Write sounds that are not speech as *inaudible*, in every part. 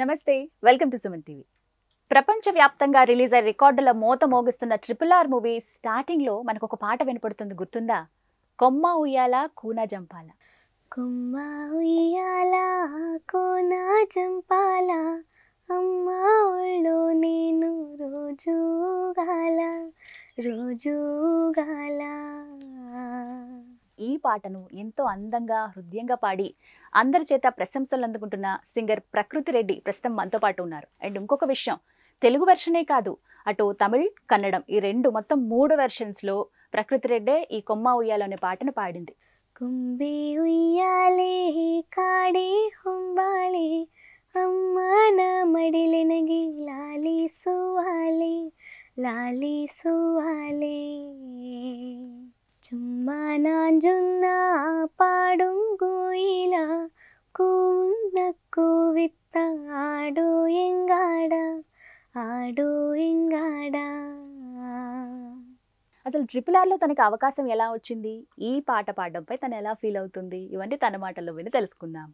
నమస్తే welcome to Suman TV ప్రపంచవ్యాప్తంగా release అయ్యే రికార్డుల మోత మోగిస్తున్న ట్రిపుల్ ఆర్ మూవీ స్టార్టింగ్లో మనకు ఒక పాట వినపడుతుంది గుర్తుందా కొమ్మ ఉయ్యాల కూనా జంపాల కొమ్మ ఉయ్యాల కూనా జంపాల అమ్మ ఒళ్ళో నేను రోజు గాల రోజు గాల ఈ పాటను ఎంతో అందంగా హృదయంగా పాడి అందరి చేత ప్రశంసలు అందుకుంటున్న సింగర్ ప్రకృతి రెడ్డి ప్రస్తుతం మనతో పాటు ఉన్నారు అండ్ ఇంకొక విషయం తెలుగు వెర్షనే కాదు అటు తమిళ్ కన్నడం ఈ రెండు మొత్తం మూడు వెర్షన్స్లో ప్రకృతి రెడ్డే ఈ కొమ్మ ఉయ్యాల అనే పాటను పాడింది కుంబి ఉయ్యాలే కాడి హుంబాలే అమ్మ నా లాలి సువాలే లాలి సువాలే ചുമ്മാനാഞ്ചുന്ന പാടുങ്കുയില కూన్న കൂവിത്ത ആടോ ఎంగాడ ആടോ ఎంగాడ అసలు ట్రిపుల్ ఆర్లో తనకి అవకాశం ఎలా వచ్చింది ఈ పాట పాడడంపై తను ఎలా ఫీల్ అవుతుంది ఇవన్నీ తన మాటల్లో విని తెలుసుకుందాం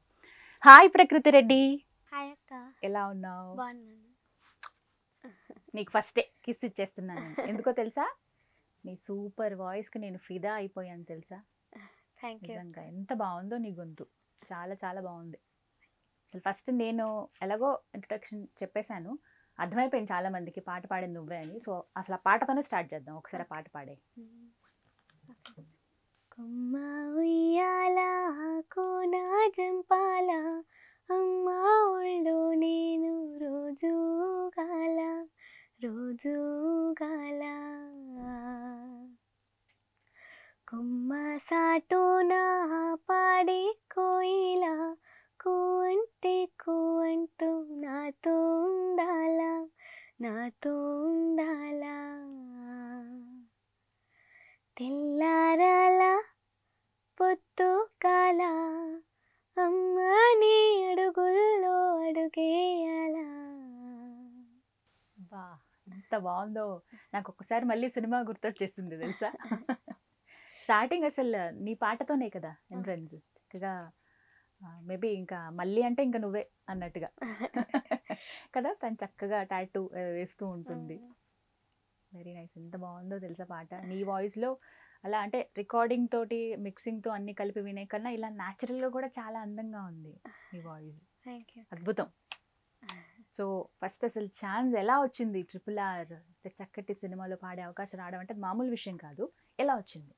హాయ్ ప్రకృతి రెడ్డి హాయ్ అక్క ఎలా ఉన్నావు నీకు ఫస్టే కిస్ ఇచ్చేస్తున్నాను ఎందుకో తెలుసా నీ సూపర్ వాయిస్ కి నేను ఫిదా అయిపోయాను తెలుసా నిజంగా ఎంత బాగుందో నీ గొంతు చాలా చాలా బాగుంది అసలు ఫస్ట్ నేను ఎలాగో ఇంట్రొడక్షన్ చెప్పేశాను అర్థమైపోయింది చాలా మందికి పాట పాడింది నువ్వే అని సో అసలు ఆ పాటతోనే స్టార్ట్ చేద్దాం ఒకసారి పాట పాడే కొమ్మ ఉయ్యాల కోనా అమ్మా ఎంత బాగుందో నాకు ఒకసారి మళ్ళీ సినిమా గుర్తొచ్చేసింది తెలుసా స్టార్టింగ్ అసలు నీ పాటతోనే కదా ఎంట్రన్స్ చక్కగా మేబీ ఇంకా మళ్ళీ అంటే ఇంకా నువ్వే అన్నట్టుగా కదా తను చక్కగా టాటూ వేస్తూ ఉంటుంది వెరీ నైస్ ఎంత బాగుందో తెలుసా పాట నీ వాయిస్లో అలా అంటే రికార్డింగ్ తోటి మిక్సింగ్తో అన్ని కలిపి వినే కన్నా ఇలా న్యాచురల్గా కూడా చాలా అందంగా ఉంది నీ వాయిస్ అద్భుతం సో ఫస్ట్ అసలు ఛాన్స్ ఎలా వచ్చింది ట్రిపుల్ ఆర్ చక్కటి సినిమాలో పాడే అవకాశం రావడం అంటే మామూలు విషయం కాదు ఎలా వచ్చింది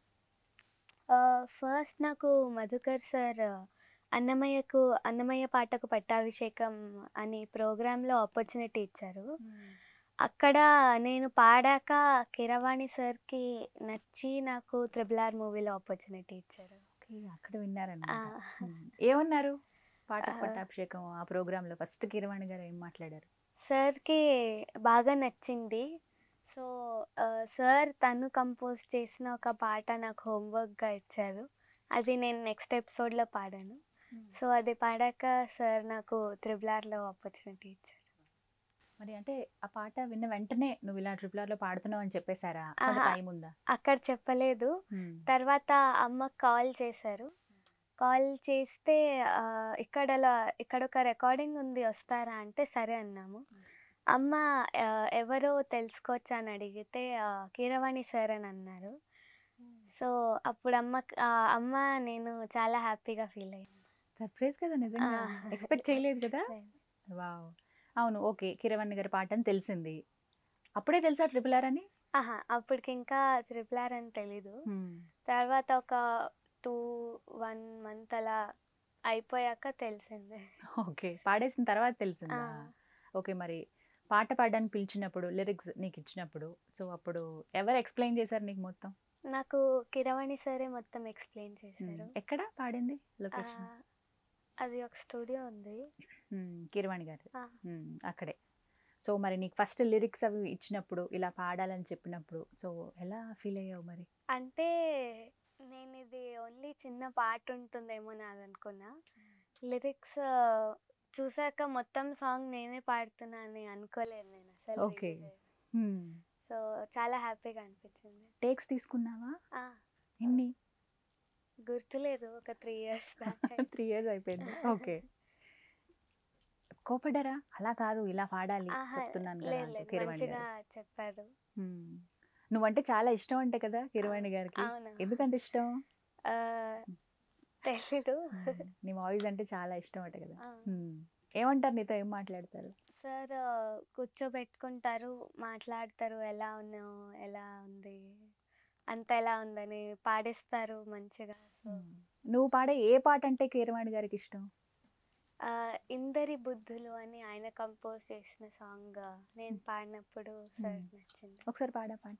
ఫస్ట్ నాకు మధుకర్ సార్ అన్నమయ్యకు అన్నమయ్య పాటకు పట్టాభిషేకం అనే ప్రోగ్రాంలో ఆపర్చునిటీ ఇచ్చారు అక్కడ నేను పాడాక కిరవాణి సార్కి నచ్చి నాకు త్రిబుల్ ఆర్ మూవీలో ఆపర్చునిటీ ఇచ్చారు అక్కడ విన్నారన్నమాట ఏమన్నారు పాట పట్టాభిషేకం ఆ ప్రోగ్రాంలో ఫస్ట్ కిరవాణి గారు ఏం మాట్లాడారు సార్కి బాగా నచ్చింది సో సార్ తను కంపోజ్ చేసిన ఒక పాట నాకు హోంవర్క్గా ఇచ్చారు అది నేను నెక్స్ట్ ఎపిసోడ్లో పాడాను సో అది పాడాక సార్ నాకు త్రిబుల్ ఆర్లో ఆపర్చునిటీ ఇచ్చారు మరి అంటే ఆ పాట విన్న వెంటనే నువ్వు ఇలా ట్రిపుల్ లో పాడుతున్నావు అని చెప్పేశారా టైం ఉందా అక్కడ చెప్పలేదు తర్వాత అమ్మ కాల్ చేశారు కాల్ చేస్తే ఇక్కడ ఇక్కడ ఒక రికార్డింగ్ ఉంది వస్తారా అంటే సరే అన్నాము అమ్మ ఎవరో తెలుసుకోవచ్చా అని అడిగితే కీరవాణి సార్ అని అన్నారు సో అప్పుడు అమ్మ అమ్మ నేను చాలా హ్యాపీగా ఫీల్ అయ్యాను సర్ప్రైజ్ కదా నిజంగా ఎక్స్పెక్ట్ చేయలేదు కదా వావ్ అవును ఓకే కిరవాణి గారి పాట అని తెలిసింది అప్పుడే తెలుసా ట్రిపుల్ ఆర్ అని ఆహా అప్పటికి ఇంకా ట్రిపుల్ ఆర్ అని తెలీదు తర్వాత ఒక టూ వన్ మంత్ అలా అయిపోయాక తెలిసిందే ఓకే పాడేసిన తర్వాత తెలిసిందా ఓకే మరి పాట పాడడానికి పిలిచినప్పుడు లిరిక్స్ నీకు ఇచ్చినప్పుడు సో అప్పుడు ఎవరు ఎక్స్ప్లెయిన్ చేశారు నీకు మొత్తం నాకు కిరవాణి సరే మొత్తం ఎక్స్ప్లెయిన్ చేశారు ఎక్కడ పాడింది లొకేషన్ అది ఒక స్టూడియో ఉంది కిరవాణి గారి అక్కడే సో మరి నీకు ఫస్ట్ లిరిక్స్ అవి ఇచ్చినప్పుడు ఇలా పాడాలని చెప్పినప్పుడు సో ఎలా ఫీల్ అయ్యావు మరి అంటే నేను ఇది ఓన్లీ చిన్న పార్ట్ ఉంటుందేమో నాది అనుకున్నా లిరిక్స్ చూసాక మొత్తం సాంగ్ నేనే పాడుతున్నా అని అనుకోలేదు నేను అసలు ఓకే సో చాలా హ్యాపీగా అనిపించింది టేక్స్ తీసుకున్నావా ఎన్ని గుర్తులేదు ఒక త్రీ ఇయర్స్ త్రీ ఇయర్స్ అయిపోయింది ఓకే కోపడరా అలా కాదు ఇలా పాడాలి చెప్తున్నాను కదా చెప్పారు నువ్వంటే చాలా ఇష్టం అంటే కదా కిరవాణి గారికి ఎందుకంత ఇష్టం తెలీదు నీ వాయిస్ అంటే చాలా ఇష్టం అంట కదా ఏమంటారు నీతో ఏం మాట్లాడతారు సార్ కూర్చోబెట్టుకుంటారు మాట్లాడతారు ఎలా ఉన్నావు ఎలా ఉంది అంత ఎలా ఉందని పాడేస్తారు మంచిగా నువ్వు పాడే ఏ పాట అంటే కీరవాణి గారికి ఇష్టం ఇందరి బుద్ధులు అని ఆయన కంపోజ్ చేసిన సాంగ్ నేను పాడినప్పుడు ఒకసారి నచ్చింది ఒకసారి పాడా పాట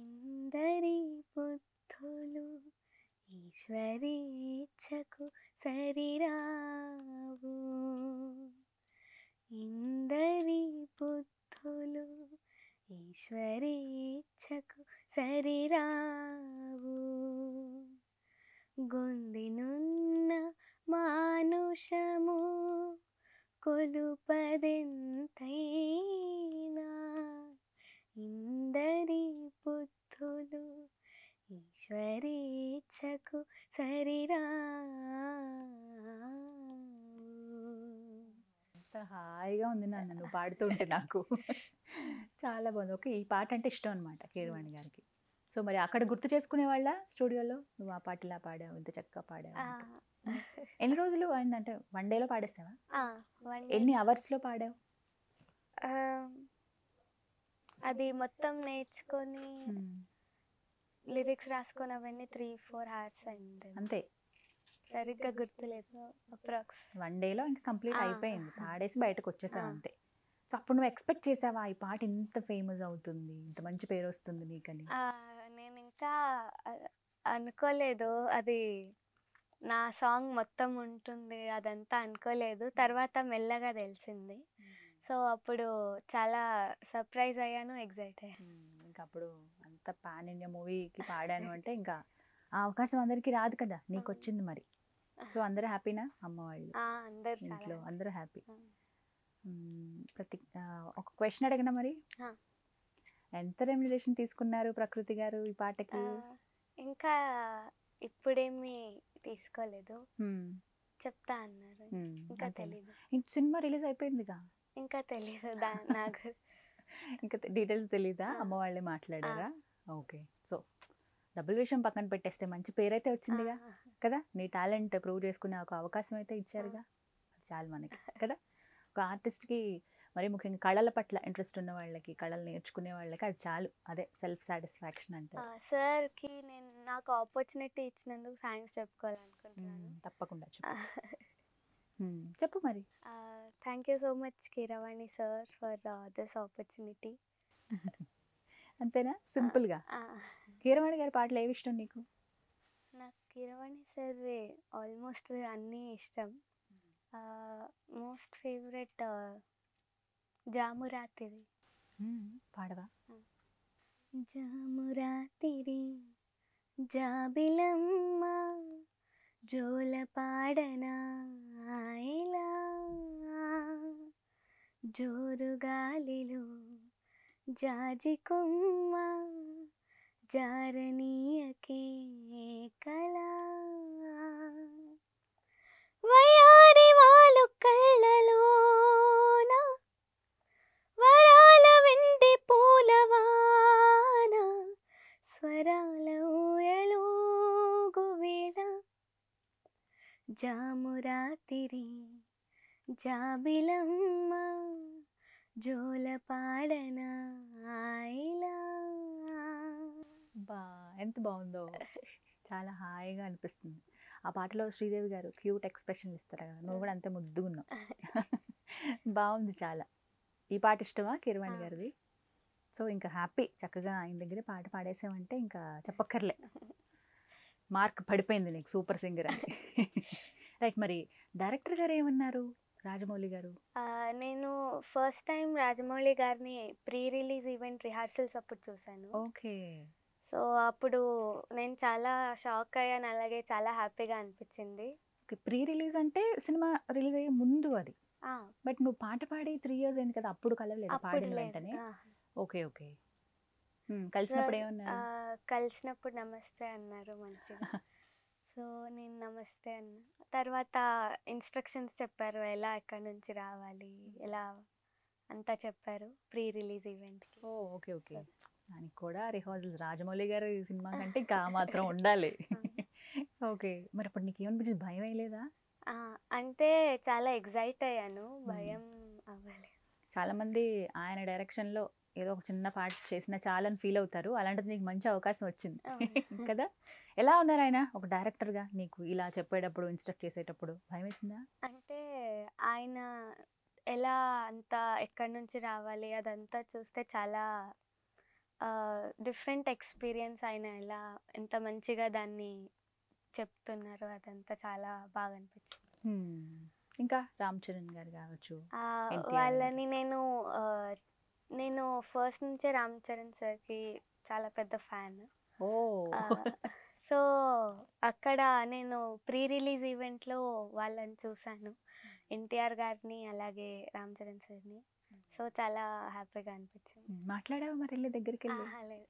ఇందరి బుద్ధులు ఈశ్వరీచ్ఛకు సరిరావు ఇందరి బుద్ధులు ఈశ్వరీచ్ఛకు సరిరావు గొందినున్న మానుషము కొలుపదెంతైనా ఇందరి బుద్ధులు ఈశ్వరేచ్ఛకు సరిరా హాయిగా ఉంది నాన్న నువ్వు పాడుతుంటే నాకు చాలా బాగుంది ఓకే ఈ పాట అంటే ఇష్టం అనమాట కీరవాణి గారికి సో మరి అక్కడ గుర్తు చేసుకునే వాళ్ళ స్టూడియోలో నువ్వు ఆ పాటలా పాడావు ఇంత చక్కగా పాడావు ఎన్ని రోజులు అంటే వన్ డేలో పాడేసావా ఎన్ని అవర్స్లో పాడావు అది మొత్తం నేర్చుకొని లిరిక్స్ రాసుకొని అవన్నీ త్రీ ఫోర్ అవర్స్ అయింది అంతే సరిగ్గా గుర్తులేదు అప్రాక్స్ వన్ డేలో ఇంకా కంప్లీట్ అయిపోయింది పాడేసి బయటకు వచ్చేసావు అంతే సో అప్పుడు నువ్వు ఎక్స్పెక్ట్ చేసావా ఈ పాట ఇంత ఫేమస్ అవుతుంది ఇంత మంచి పేరు వస్తుంది నీకని నేను ఇంకా అనుకోలేదు అది నా సాంగ్ మొత్తం ఉంటుంది అదంతా అనుకోలేదు తర్వాత మెల్లగా తెలిసింది సో అప్పుడు చాలా సర్ప్రైజ్ అయ్యాను ఎగ్జైట్ అయ్యాను ఇంకా అప్పుడు అంత పాన్ ఇండియా మూవీకి పాడాను అంటే ఇంకా ఆ అవకాశం అందరికీ రాదు కదా నీకు వచ్చింది మరి సో *laughs* అందరూ హ్యాపీనా అమ్మ వాళ్ళు అందరూ ఇంట్లో అందరూ హ్యాపీ ప్రతి ఒక క్వశ్చన్ అడిగినా మరి ఎంత రెమ్యులేషన్ తీసుకున్నారు ప్రకృతి గారు ఈ పాటకి ఇంకా ఇప్పుడేమి తీసుకోలేదు చెప్తా అన్నారు ఇంకా తెలీదు సినిమా రిలీజ్ అయిపోయిందిగా ఇంకా తెలీదు నాకు *laughs* ఇంకా డీటెయిల్స్ తెలీదా అమ్మ వాళ్ళే మాట్లాడారా ఓకే సో డబ్బుల విషయం పక్కన పెట్టేస్తే మంచి పేరైతే వచ్చిందిగా కదా నీ టాలెంట్ ప్రూవ్ చేసుకునే ఒక అవకాశం అయితే ఇచ్చారుగా చాలు మనకి *laughs* కదా ఒక ఆర్టిస్ట్కి మరి ముఖ్యంగా కళల పట్ల ఇంట్రెస్ట్ ఉన్న వాళ్ళకి కళలు నేర్చుకునే వాళ్ళకి అది చాలు అదే సెల్ఫ్ సాటిస్ఫాక్షన్ అంటే సార్కి నేను నాకు ఆపర్చునిటీ ఇచ్చినందుకు థ్యాంక్స్ చెప్పుకోవాలనుకుంటున్నాను తప్పకుండా చెప్పు మరి thank you so much Keeravani sir for this opportunity అంతేనా సింపుల్గా కీరవాణి గారి పాటలు ఏవి ఇష్టం నీకు నాకు కీరవాణి సార్ ఆల్మోస్ట్ అన్నీ ఇష్టం మోస్ట్ ఫేవరెట్ జామురాత్రి పాడవా జామురాత్రి జాబిలమ్మ జోల పాడనాయలా జోరు గాలిలో జాజి కొమ్మ జారనీయకే కళా చాబిలమ్మ జోల పాడన బా ఎంత బాగుందో చాలా హాయిగా అనిపిస్తుంది ఆ పాటలో శ్రీదేవి గారు క్యూట్ ఎక్స్ప్రెషన్ ఇస్తారు కదా నువ్వు కూడా అంత ముద్దుగా ఉన్నావు బాగుంది చాలా ఈ పాట ఇష్టమా కిరవాణి గారిది సో ఇంకా హ్యాపీ చక్కగా ఆయన దగ్గర పాట పాడేసామంటే ఇంకా చెప్పక్కర్లే మార్క్ పడిపోయింది నీకు సూపర్ సింగర్ అని *laughs* రైట్ మరి డైరెక్టర్ గారు ఏమన్నారు రాజమౌళి గారు నేను ఫస్ట్ టైం రాజమౌళి గారిని ప్రీ రిలీజ్ ఈవెంట్ రిహార్సల్స్ అప్పుడు చూశాను ఓకే సో అప్పుడు నేను చాలా షాక్ అయ్యాను అలాగే చాలా హ్యాపీగా అనిపించింది ప్రీ రిలీజ్ అంటే సినిమా రిలీజ్ అయ్యే ముందు అది బట్ నువ్వు పాట పాడి త్రీ ఇయర్స్ అయింది కదా అప్పుడు కలవలేదు పాడిన వెంటనే ఓకే ఓకే కలిసినప్పుడు ఏమన్నా కలిసినప్పుడు నమస్తే అన్నారు మంచిగా *laughs* సో నేను నమస్తే అన్న తర్వాత ఇన్స్ట్రక్షన్స్ చెప్పారు ఎలా ఎక్కడి నుంచి రావాలి ఎలా అంతా చెప్పారు ప్రీ రిలీజ్ ఈవెంట్ ఓ ఓకే ఓకే దానికి కూడా రిహార్సల్స్ రాజమౌళి గారు సినిమా కంటే ఇంకా మాత్రం ఉండాలి ఓకే మరి అప్పుడు నీకు ఏమనిపించింది భయం అయ్యలేదా అంటే చాలా ఎగ్జైట్ అయ్యాను భయం అవ్వలేదు చాలామంది ఆయన డైరెక్షన్లో ఏదో ఒక చిన్న పాట చేసినా చాలని ఫీల్ అవుతారు అలాంటిది నీకు మంచి అవకాశం వచ్చింది *laughs* కదా ఎలా ఉన్నారు ఆయన ఒక డైరెక్టర్గా నీకు ఇలా చెప్పేటప్పుడు ఇన్స్ట్రక్ట్ చేసేటప్పుడు భయం వేసిందా అంటే ఆయన ఎలా అంత ఎక్కడి నుంచి రావాలి అదంతా చూస్తే చాలా డిఫరెంట్ ఎక్స్పీరియన్స్ ఆయన ఎలా ఎంత మంచిగా దాన్ని చెప్తున్నారు అదంతా చాలా బాగా అనిపించింది ఇంకా రామ్ చరణ్ గారు కావచ్చు వాళ్ళని నేను నేను ఫస్ట్ నుంచే రామ్ చరణ్ సార్కి చాలా పెద్ద ఫ్యాన్ సో అక్కడ నేను ప్రీ రిలీజ్ ఈవెంట్లో వాళ్ళని చూశాను ఎన్టీఆర్ గారిని అలాగే రామ్ చరణ్ సార్ని సో చాలా హ్యాపీగా అనిపించింది మాట్లాడావా మరి దగ్గరికి వెళ్ళి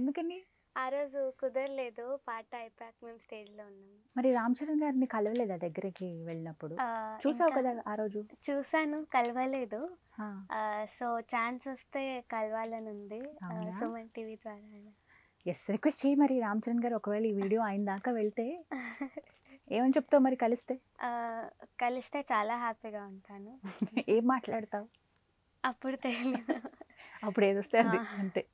ఎందుకని ఆ రోజు కుదరలేదు పాట అయిపోయాక మేము స్టేజ్ లో ఉన్నాం మరి రామ్ చరణ్ గారిని కలవలేదా దగ్గరికి వెళ్ళినప్పుడు చూసావు కదా ఆ రోజు చూసాను కలవలేదు సో ఛాన్స్ వస్తే కలవాలని ఉంది సుమన్ టీవీ ద్వారా ఎస్ రిక్వెస్ట్ చేయి మరి రామ్ చరణ్ గారు ఒకవేళ ఈ వీడియో అయిన దాకా వెళ్తే *laughs* ఏమని చెప్తావు మరి కలిస్తే కలిస్తే చాలా హ్యాపీగా ఉంటాను *laughs* ఏం మాట్లాడతావు అప్పుడు తెలియదు *laughs* అప్పుడు ఏదొస్తే అది అంతే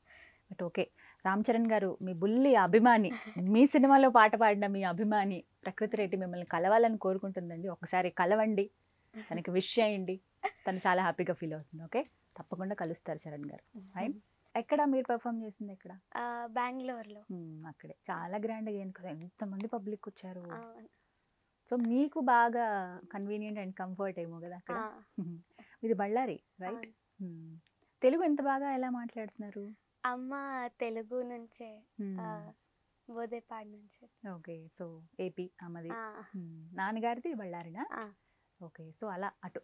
బట్ ఓకే రామ్ చరణ్ గారు మీ బుల్లి అభిమాని మీ సినిమాలో పాట పాడిన మీ అభిమాని ప్రకృతి రెడ్డి మిమ్మల్ని కలవాలని కోరుకుంటుందండి ఒకసారి కలవండి తనకి విష్ చేయండి తను చాలా హ్యాపీగా ఫీల్ అవుతుంది ఓకే తప్పకుండా కలుస్తారు చరణ్ గారు mm-hmm. ఎక్కడ మీరు పర్ఫార్మ్ చేసింది ఎక్కడ బెంగళూరులో hmm, అక్కడే చాలా గ్రాండ్గా ఏం కదా ఎంతమంది పబ్లిక్ వచ్చారు సో మీకు బాగా కన్వీనియంట్ అండ్ కంఫర్ట్ ఏమో కదా అక్కడ *laughs* ఇది బళ్ళారి రైట్ hmm. తెలుగు ఎంత బాగా ఎలా మాట్లాడుతున్నారు అమ్మ తెలుగు నుంచే బోధేపాడు నుంచి ఓకే సో ఏపీ అమ్మది నాన్నగారిది బళ్ళారినా ఓకే సో అలా అటు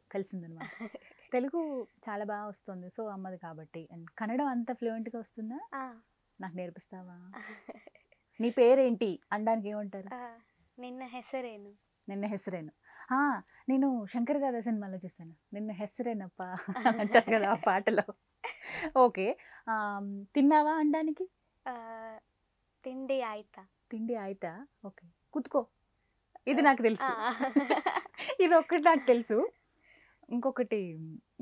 అనమాట తెలుగు చాలా బాగా వస్తుంది సో అమ్మది కాబట్టి అండ్ కన్నడం అంత ఫ్లూయెంట్గా వస్తుందా నాకు నేర్పిస్తావా *laughs* నీ పేరేంటి అనడానికి ఏమంటారు నిన్న హెసరేను నిన్న హెసరేను నేను శంకర్ గాదా సినిమాలో చూస్తాను నిన్న హెసరేనప్ప *laughs* అంటారు కదా ఆ పాటలో ఓకే తిన్నావా అనడానికి తిండి ఆయితా తిండి ఆయితా ఓకే కుత్కో ఇది నాకు తెలుసు *laughs* ఇది ఒక్కటి నాకు తెలుసు ఇంకొకటి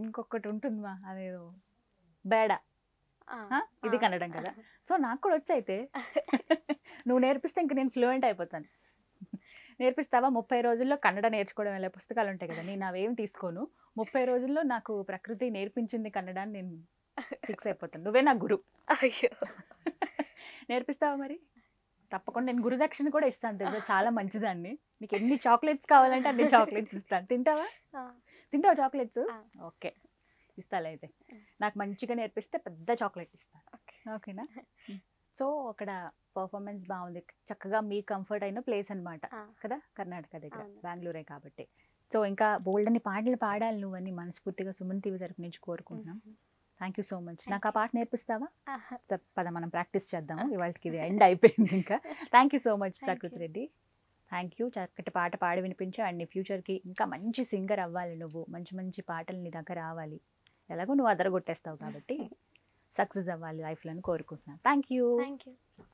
ఇంకొకటి ఉంటుందిమా అదేదో బేడ ఇది కనడం కదా సో నాకు కూడా వచ్చైతే *laughs* నువ్వు నేర్పిస్తే ఇంక నేను ఫ్లూయెంట్ అయిపోతాను నేర్పిస్తావా ముప్పై రోజుల్లో కన్నడ నేర్చుకోవడం ఎలా పుస్తకాలు ఉంటాయి కదా నేను అవేం తీసుకోను ముప్పై రోజుల్లో నాకు ప్రకృతి నేర్పించింది కన్నడాన్ని నేను ఫిక్స్ అయిపోతాను నువ్వే నా గురు అయ్యో నేర్పిస్తావా మరి తప్పకుండా నేను గురుదక్షిణ కూడా ఇస్తాను తెలుసా చాలా మంచిదాన్ని నీకు ఎన్ని చాక్లెట్స్ కావాలంటే అన్ని చాక్లెట్స్ ఇస్తాను తింటావా తింటావా చాక్లెట్స్ ఓకే ఇస్తాలే అయితే నాకు మంచిగా నేర్పిస్తే పెద్ద చాక్లెట్ ఇస్తాను ఓకేనా *laughs* సో అక్కడ పర్ఫార్మెన్స్ బాగుంది చక్కగా మీ కంఫర్ట్ అయిన ప్లేస్ అనమాట కదా కర్ణాటక దగ్గర బెంగళూరే కాబట్టి సో ఇంకా బోల్డ్ అని పాటలు పాడాలి నువ్వని మనస్ఫూర్తిగా సుమన్ టీవీ తరపు నుంచి కోరుకుంటున్నాం థ్యాంక్ యూ సో మచ్ నాకు ఆ పాట నేర్పిస్తావా పద మనం ప్రాక్టీస్ చేద్దాము ఇవాళకి ఇది *laughs* ఎండ్ అయిపోయింది ఇంకా థ్యాంక్ యూ సో మచ్ ప్రకృతి రెడ్డి థ్యాంక్ యూ చక్కటి పాట పాడి వినిపించావు అండ్ నీ ఫ్యూచర్కి ఇంకా మంచి సింగర్ అవ్వాలి నువ్వు మంచి మంచి పాటలు నీ దగ్గర రావాలి ఎలాగో నువ్వు అదరగొట్టేస్తావు కాబట్టి *laughs* సక్సెస్ అవ్వాలి లైఫ్లో కోరుకుంటున్నాను థ్యాంక్ యూ